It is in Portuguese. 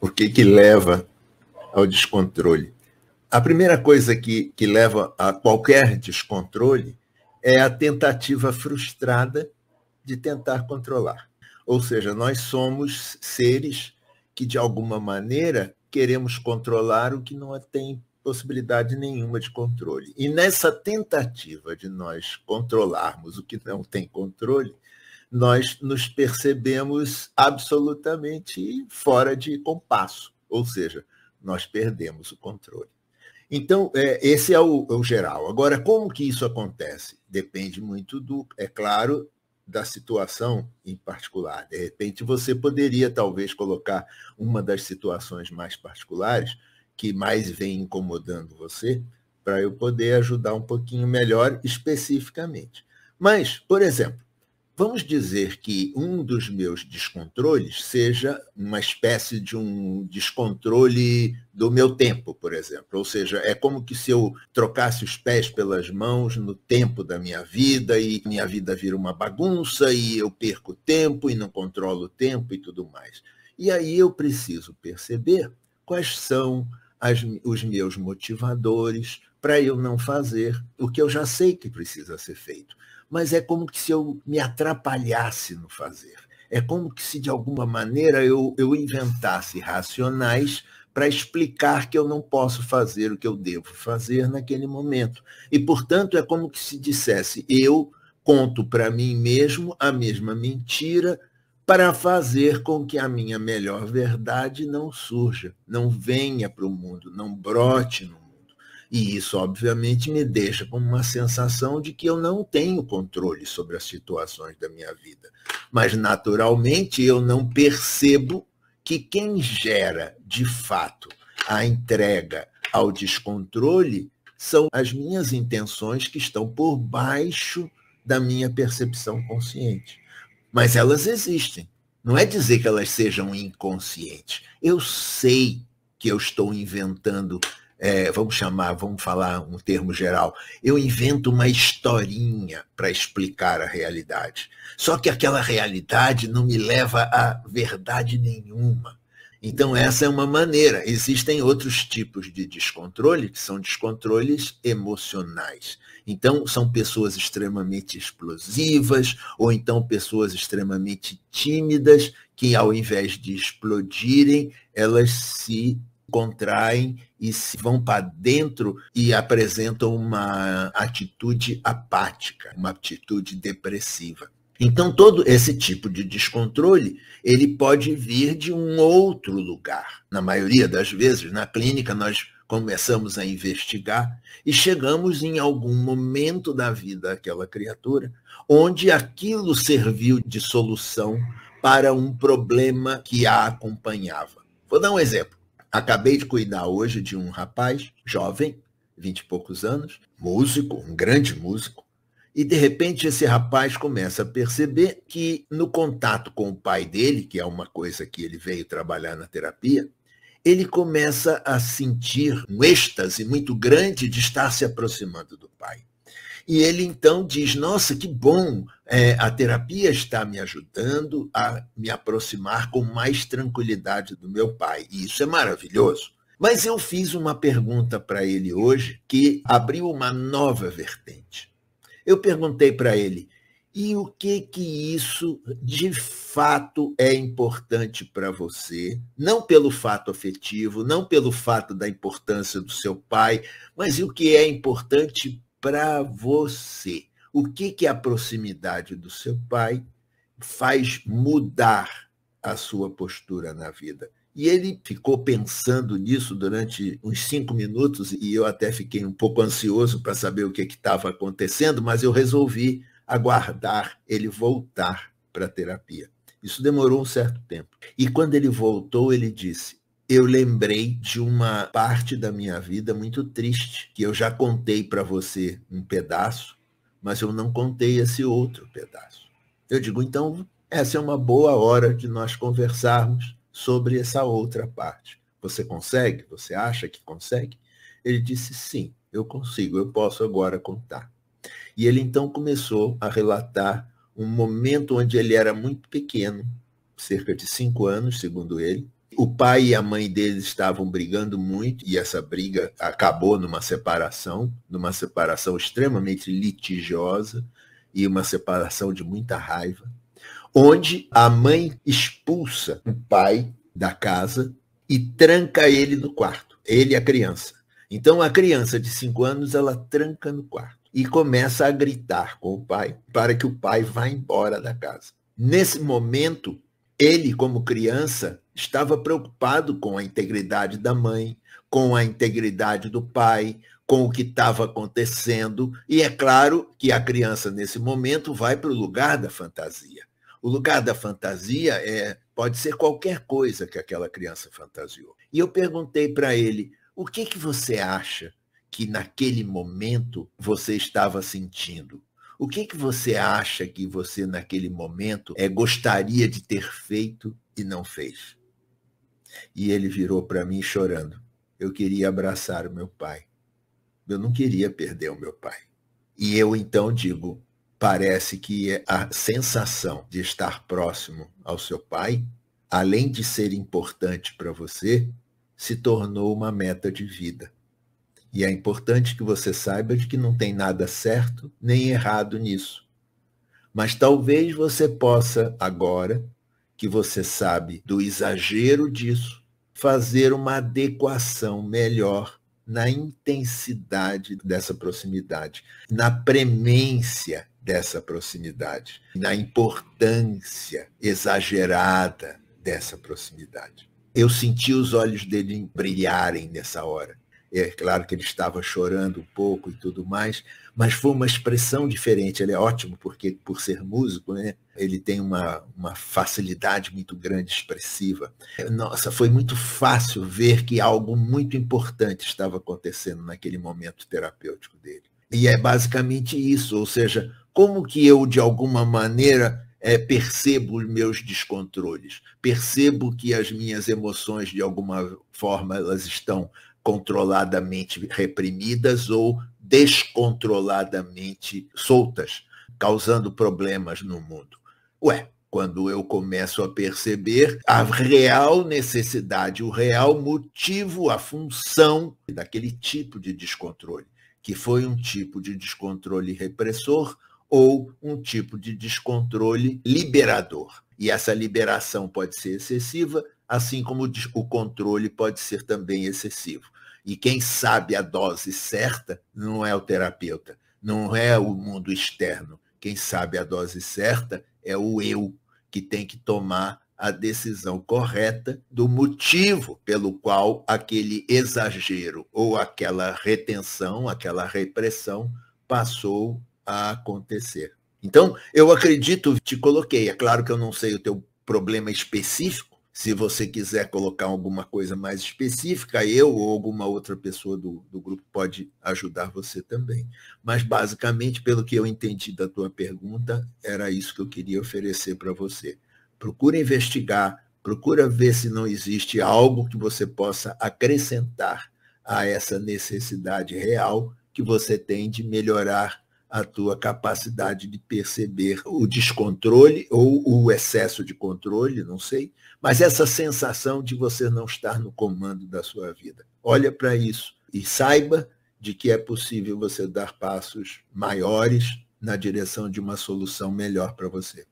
O que, que leva ao descontrole? A primeira coisa que, que leva a qualquer descontrole é a tentativa frustrada de tentar controlar. Ou seja, nós somos seres que, de alguma maneira, queremos controlar o que não tem possibilidade nenhuma de controle. E nessa tentativa de nós controlarmos o que não tem controle, nós nos percebemos absolutamente fora de compasso, ou seja, nós perdemos o controle. Então, é, esse é o, é o, geral. Agora, como que isso acontece? Depende muito do, é claro, da situação em particular. De repente, você poderia talvez colocar uma das situações mais particulares que mais vem incomodando você, para eu poder ajudar um pouquinho melhor especificamente. Mas, por exemplo, Vamos dizer que um dos meus descontroles seja uma espécie de um descontrole do meu tempo, por exemplo. Ou seja, é como que se eu trocasse os pés pelas mãos no tempo da minha vida e minha vida vira uma bagunça e eu perco tempo e não controlo o tempo e tudo mais. E aí eu preciso perceber quais são as, os meus motivadores para eu não fazer o que eu já sei que precisa ser feito mas é como que se eu me atrapalhasse no fazer. É como que se, de alguma maneira, eu, eu inventasse racionais para explicar que eu não posso fazer o que eu devo fazer naquele momento. E, portanto, é como que se dissesse: eu conto para mim mesmo a mesma mentira para fazer com que a minha melhor verdade não surja, não venha para o mundo, não brote no mundo. E isso, obviamente, me deixa com uma sensação de que eu não tenho controle sobre as situações da minha vida. Mas, naturalmente, eu não percebo que quem gera, de fato, a entrega ao descontrole são as minhas intenções que estão por baixo da minha percepção consciente. Mas elas existem. Não é dizer que elas sejam inconscientes. Eu sei que eu estou inventando é, vamos chamar, vamos falar um termo geral, eu invento uma historinha para explicar a realidade. Só que aquela realidade não me leva a verdade nenhuma. Então, essa é uma maneira. Existem outros tipos de descontrole, que são descontroles emocionais. Então, são pessoas extremamente explosivas, ou então pessoas extremamente tímidas, que ao invés de explodirem, elas se contraem e se vão para dentro e apresentam uma atitude apática, uma atitude depressiva. Então todo esse tipo de descontrole, ele pode vir de um outro lugar. Na maioria das vezes, na clínica nós começamos a investigar e chegamos em algum momento da vida daquela criatura onde aquilo serviu de solução para um problema que a acompanhava. Vou dar um exemplo. Acabei de cuidar hoje de um rapaz jovem, vinte e poucos anos, músico, um grande músico, e de repente esse rapaz começa a perceber que no contato com o pai dele, que é uma coisa que ele veio trabalhar na terapia, ele começa a sentir um êxtase muito grande de estar se aproximando do pai. E ele então diz: Nossa, que bom, é, a terapia está me ajudando a me aproximar com mais tranquilidade do meu pai. E isso é maravilhoso. Mas eu fiz uma pergunta para ele hoje que abriu uma nova vertente. Eu perguntei para ele: e o que que isso de fato é importante para você? Não pelo fato afetivo, não pelo fato da importância do seu pai, mas o que é importante para você. O que, que a proximidade do seu pai faz mudar a sua postura na vida? E ele ficou pensando nisso durante uns cinco minutos, e eu até fiquei um pouco ansioso para saber o que estava acontecendo, mas eu resolvi aguardar ele voltar para a terapia. Isso demorou um certo tempo. E quando ele voltou, ele disse: eu lembrei de uma parte da minha vida muito triste, que eu já contei para você um pedaço, mas eu não contei esse outro pedaço. Eu digo, então, essa é uma boa hora de nós conversarmos sobre essa outra parte. Você consegue? Você acha que consegue? Ele disse, sim, eu consigo, eu posso agora contar. E ele então começou a relatar um momento onde ele era muito pequeno, cerca de cinco anos, segundo ele, o pai e a mãe deles estavam brigando muito e essa briga acabou numa separação, numa separação extremamente litigiosa e uma separação de muita raiva, onde a mãe expulsa o pai da casa e tranca ele no quarto, ele e a criança. Então a criança de cinco anos ela tranca no quarto e começa a gritar com o pai para que o pai vá embora da casa. Nesse momento, ele, como criança, estava preocupado com a integridade da mãe, com a integridade do pai, com o que estava acontecendo, e é claro que a criança, nesse momento, vai para o lugar da fantasia. O lugar da fantasia é, pode ser qualquer coisa que aquela criança fantasiou. E eu perguntei para ele: o que, que você acha que naquele momento você estava sentindo? O que, que você acha que você, naquele momento, é, gostaria de ter feito e não fez? E ele virou para mim chorando. Eu queria abraçar o meu pai. Eu não queria perder o meu pai. E eu então digo: parece que a sensação de estar próximo ao seu pai, além de ser importante para você, se tornou uma meta de vida. E é importante que você saiba de que não tem nada certo nem errado nisso. Mas talvez você possa, agora que você sabe do exagero disso, fazer uma adequação melhor na intensidade dessa proximidade, na premência dessa proximidade, na importância exagerada dessa proximidade. Eu senti os olhos dele brilharem nessa hora. É claro que ele estava chorando um pouco e tudo mais, mas foi uma expressão diferente. Ele é ótimo porque, por ser músico, né, ele tem uma, uma facilidade muito grande, expressiva. Nossa, foi muito fácil ver que algo muito importante estava acontecendo naquele momento terapêutico dele. E é basicamente isso, ou seja, como que eu, de alguma maneira, é, percebo os meus descontroles, percebo que as minhas emoções, de alguma forma, elas estão controladamente reprimidas ou descontroladamente soltas, causando problemas no mundo. Ué, quando eu começo a perceber a real necessidade, o real motivo, a função daquele tipo de descontrole, que foi um tipo de descontrole repressor ou um tipo de descontrole liberador. E essa liberação pode ser excessiva, assim como o controle pode ser também excessivo. E quem sabe a dose certa não é o terapeuta, não é o mundo externo. Quem sabe a dose certa é o eu, que tem que tomar a decisão correta do motivo pelo qual aquele exagero ou aquela retenção, aquela repressão passou a acontecer. Então, eu acredito, te coloquei, é claro que eu não sei o teu problema específico, se você quiser colocar alguma coisa mais específica, eu ou alguma outra pessoa do, do grupo pode ajudar você também. Mas, basicamente, pelo que eu entendi da tua pergunta, era isso que eu queria oferecer para você. Procura investigar, procura ver se não existe algo que você possa acrescentar a essa necessidade real que você tem de melhorar a tua capacidade de perceber o descontrole ou o excesso de controle, não sei, mas essa sensação de você não estar no comando da sua vida. Olha para isso e saiba de que é possível você dar passos maiores na direção de uma solução melhor para você.